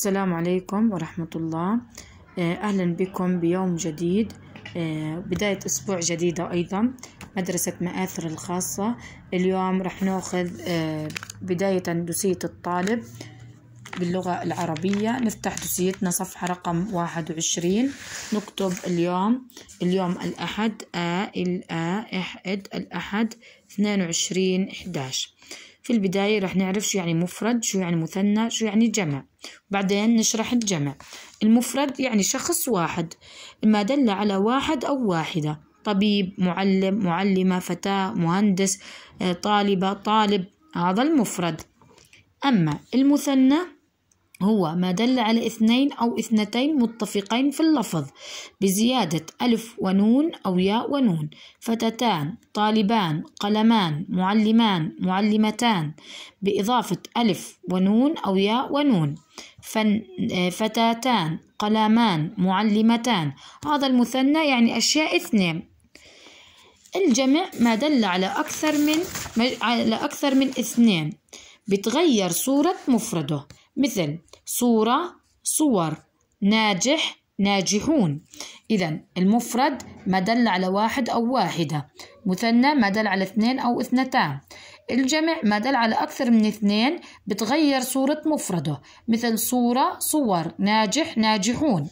السلام عليكم ورحمة الله آه، أهلا بكم بيوم جديد آه، بداية أسبوع جديدة أيضا مدرسة مآثر الخاصة اليوم رح ناخذ آه، بداية دوسية الطالب باللغة العربية نفتح دوسيتنا صفحة رقم واحد وعشرين نكتب اليوم اليوم الأحد آ الأ إحد الأحد اثنين وعشرين إحداش في البداية رح نعرف شو يعني مفرد شو يعني مثنى شو يعني جمع بعدين نشرح الجمع المفرد يعني شخص واحد ما دل على واحد أو واحدة طبيب معلم معلمة فتاة مهندس آه، طالبة طالب هذا المفرد أما المثنى هو ما دل على اثنين أو اثنتين متفقين في اللفظ بزيادة ألف ونون أو ياء ونون فتتان طالبان قلمان معلمان معلمتان بإضافة ألف ونون أو ياء ونون آه، فتاتان قلمان معلمتان هذا المثنى يعني أشياء اثنين الجمع ما دل على أكثر من على أكثر من اثنين بتغير صورة مفرده مثل صورة صور ناجح ناجحون إذا المفرد ما دل على واحد أو واحدة مثنى ما دل على اثنين أو اثنتان الجمع ما دل على أكثر من اثنين بتغير صورة مفرده مثل صورة صور ناجح ناجحون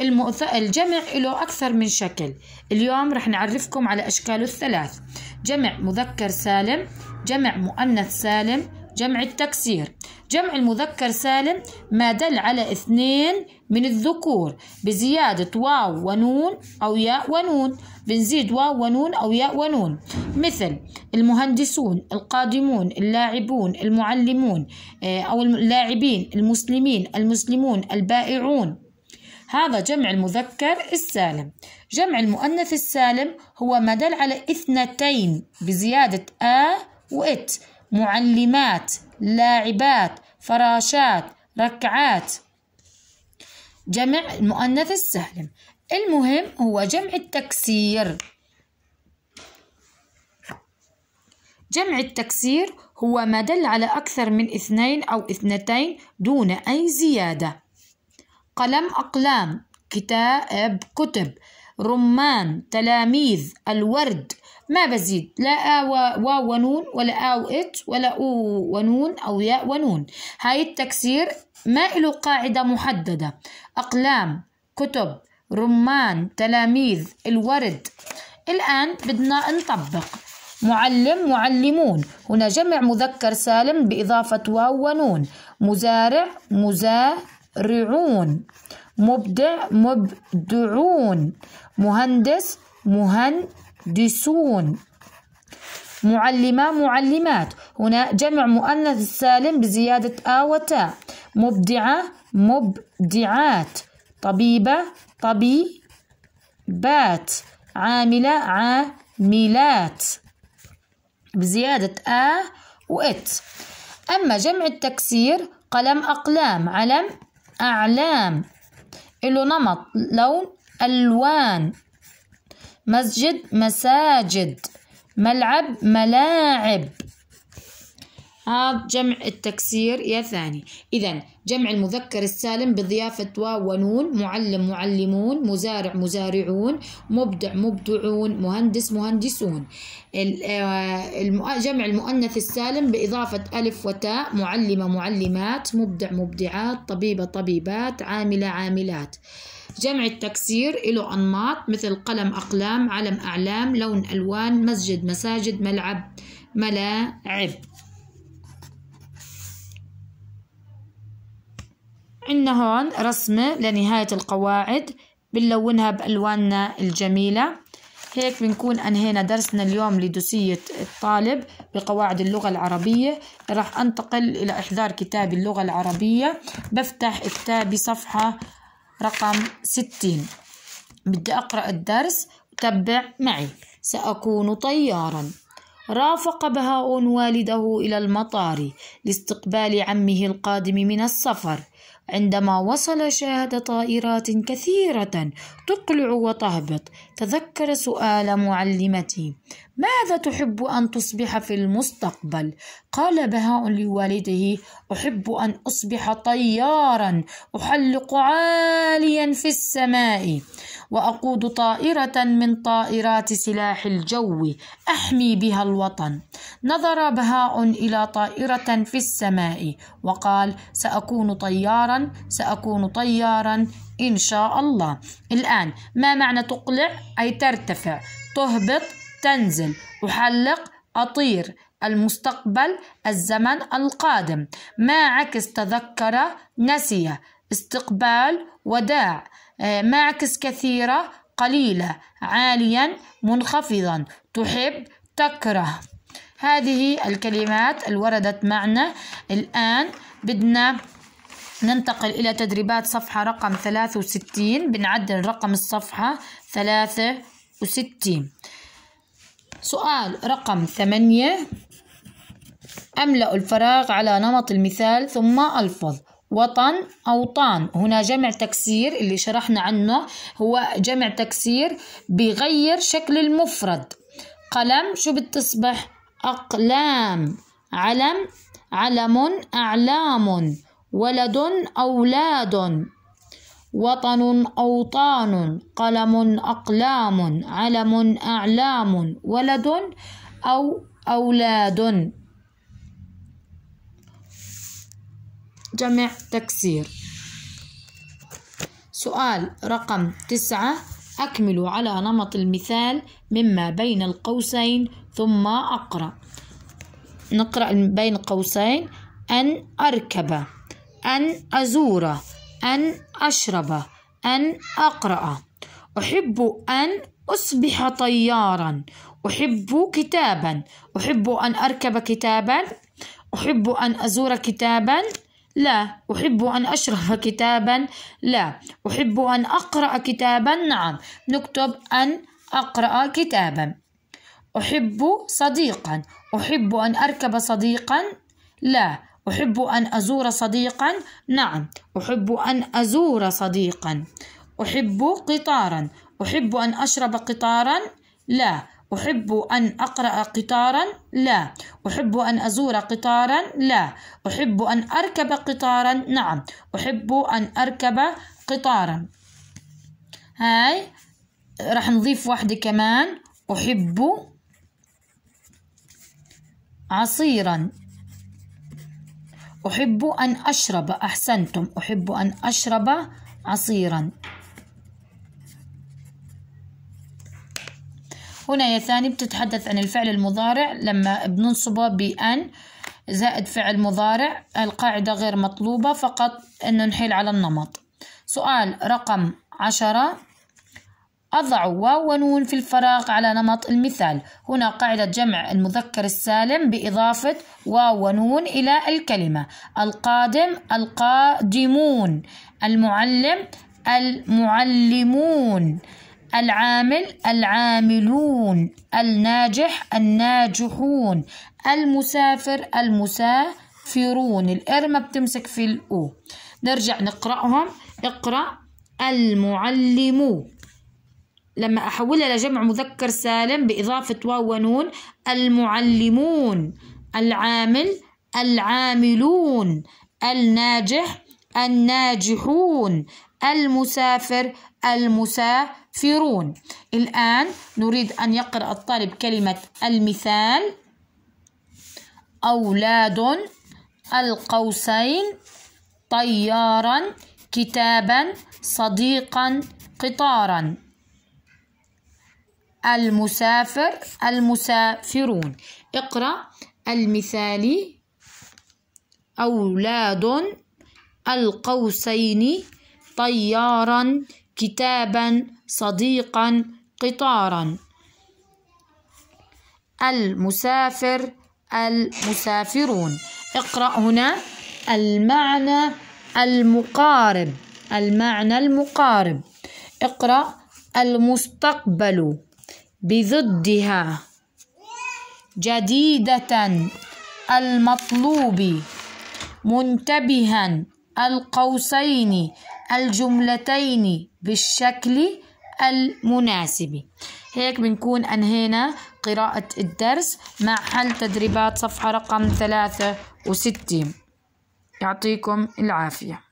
المؤث... الجمع له أكثر من شكل اليوم رح نعرفكم على أشكاله الثلاث جمع مذكر سالم جمع مؤنث سالم جمع التكسير جمع المذكر سالم ما دل على اثنين من الذكور بزيادة واو ونون أو ياء ونون بنزيد واو ونون أو ياء ونون مثل المهندسون القادمون اللاعبون المعلمون آه، أو اللاعبين المسلمين المسلمون البائعون هذا جمع المذكر السالم جمع المؤنث السالم هو ما دل على اثنتين بزيادة آ وإت معلمات لاعبات فراشات ركعات جمع المؤنث السالم المهم هو جمع التكسير جمع التكسير هو ما دل على أكثر من اثنين أو اثنتين دون أي زيادة قلم أقلام كتاب كتب رمان تلاميذ الورد ما بزيد لا آ واو ونون ولا آ وإت ولا أو ونون أو ياء ونون هاي التكسير ما له قاعدة محددة أقلام كتب رمان تلاميذ الورد الآن بدنا نطبق معلم معلمون هنا جمع مذكر سالم بإضافة واو ونون مزارع مزارعون مبدع مبدعون مهندس مهندس دسون معلمة معلمات هنا جمع مؤنث السالم بزيادة آ وتاء مبدعة مبدعات طبيبة طبيبات عاملة عاملات بزيادة آ وإت أما جمع التكسير قلم أقلام علم أعلام له نمط لون ألوان مسجد مساجد ملعب ملاعب هذا جمع التكسير يا ثاني إذا جمع المذكر السالم بضيافة واو ونون معلم معلمون مزارع مزارعون مبدع مبدعون مهندس مهندسون آه، جمع المؤنث السالم بإضافة ألف وتاء معلمة معلمات مبدع مبدعات طبيبة طبيبات عاملة عاملات جمع التكسير له أنماط مثل قلم أقلام علم أعلام لون ألوان مسجد مساجد ملعب ملاعب عندنا هون رسمة لنهاية القواعد بنلونها بألواننا الجميلة هيك بنكون أنهينا درسنا اليوم لدوسية الطالب بقواعد اللغة العربية راح أنتقل إلى إحضار كتاب اللغة العربية بفتح كتابي صفحة رقم ستين بدي أقرأ الدرس تبع معي سأكون طيارا رافق بهاء والده إلى المطار لاستقبال عمه القادم من السفر عندما وصل شاهد طائرات كثيرة تقلع وتهبط تذكر سؤال معلمتي ماذا تحب أن تصبح في المستقبل؟ قال بهاء لوالده أحب أن أصبح طيارا أحلق عاليا في السماء وأقود طائرة من طائرات سلاح الجو أحمي بها الوطن نظر بهاء إلى طائرة في السماء وقال سأكون طيارا سأكون طيارا إن شاء الله الآن ما معنى تقلع أي ترتفع تهبط تنزل أحلق أطير المستقبل الزمن القادم ما عكس تذكر نسي استقبال وداع آه، معكس كثيرة قليلة عاليا منخفضا تحب تكره هذه الكلمات الوردت معنا الآن بدنا ننتقل إلى تدريبات صفحة رقم 63 بنعدل رقم الصفحة 63 سؤال رقم 8 أملأ الفراغ على نمط المثال ثم ألفظ وطن أوطان هنا جمع تكسير اللي شرحنا عنه هو جمع تكسير بغير شكل المفرد قلم شو بتصبح أقلام علم علم أعلام ولد أولاد وطن أوطان قلم أقلام علم أعلام ولد أو أولاد جمع تكسير سؤال رقم تسعة أكمل على نمط المثال مما بين القوسين ثم أقرأ نقرأ بين قوسين أن أركب أن أزور أن أشرب أن أقرأ أحب أن أصبح طيارا أحب كتابا أحب أن أركب كتابا أحب أن أزور كتابا لا أحب أن أشرح كتابا لا أحب أن أقرأ كتابا نعم نكتب أن أقرأ كتابا أحب صديقا أحب أن أركب صديقا لا أحب أن أزور صديقا نعم أحب أن أزور صديقا أحب قطارا أحب أن أشرب قطارا لا أحب أن أقرأ قطارا لا أحب أن أزور قطارا لا أحب أن أركب قطارا نعم أحب أن أركب قطارا هاي راح نضيف واحدة كمان أحب عصيرا أحب أن أشرب أحسنتم أحب أن أشرب عصيرا هنا يا ثاني بتتحدث عن الفعل المضارع لما بننصبه بأن زائد فعل مضارع القاعدة غير مطلوبة فقط أن نحيل على النمط سؤال رقم عشرة أضع واو ونون في الفراغ على نمط المثال هنا قاعدة جمع المذكر السالم بإضافة واو ونون إلى الكلمة القادم القادمون المعلم المعلمون العامل العاملون الناجح الناجحون المسافر المسافرون الإرمة بتمسك في الأو نرجع نقرأهم اقرأ المعلم لما أحولها لجمع مذكر سالم بإضافة واو ونون المعلمون العامل العاملون الناجح الناجحون المسافر المسافرون الآن نريد أن يقرأ الطالب كلمة المثال أولاد القوسين طيارا كتابا صديقا قطارا المسافر المسافرون اقرأ المثالي أولاد القوسين طيارا كتابا صديقا قطارا المسافر المسافرون اقرأ هنا المعنى المقارب المعنى المقارب اقرأ المستقبل بضدها جديدة المطلوب منتبها القوسين الجملتين بالشكل المناسب هيك بنكون أنهينا قراءة الدرس مع حل تدريبات صفحة رقم ثلاثة وستين يعطيكم العافية